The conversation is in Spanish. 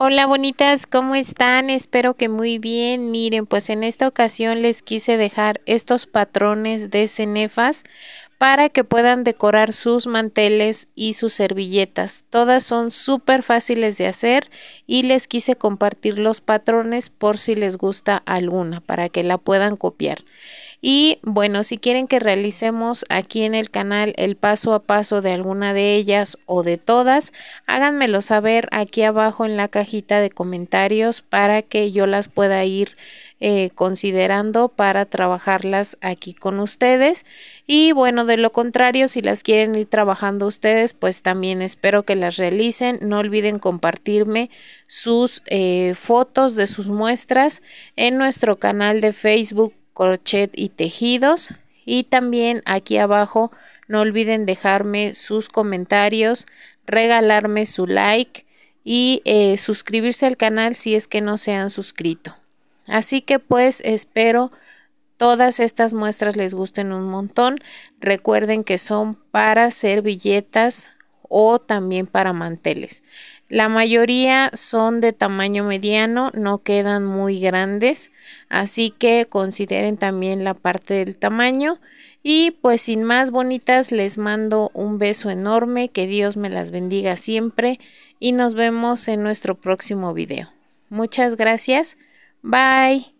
Hola bonitas, ¿cómo están? Espero que muy bien. Miren, pues en esta ocasión les quise dejar estos patrones de cenefas para que puedan decorar sus manteles y sus servilletas. Todas son súper fáciles de hacer y les quise compartir los patrones por si les gusta alguna para que la puedan copiar. Y bueno, si quieren que realicemos aquí en el canal el paso a paso de alguna de ellas o de todas, háganmelo saber aquí abajo en la cajita de comentarios para que yo las pueda ir eh, considerando para trabajarlas aquí con ustedes y bueno de lo contrario si las quieren ir trabajando ustedes pues también espero que las realicen no olviden compartirme sus eh, fotos de sus muestras en nuestro canal de facebook crochet y tejidos. Y también aquí abajo no olviden dejarme sus comentarios, regalarme su like y eh, suscribirse al canal si es que no se han suscrito. Así que pues espero todas estas muestras les gusten un montón. Recuerden que son para servilletas o también para manteles. La mayoría son de tamaño mediano, no quedan muy grandes, así que consideren también la parte del tamaño. Y pues sin más bonitas, les mando un beso enorme, que Dios me las bendiga siempre y nos vemos en nuestro próximo video. Muchas gracias, bye.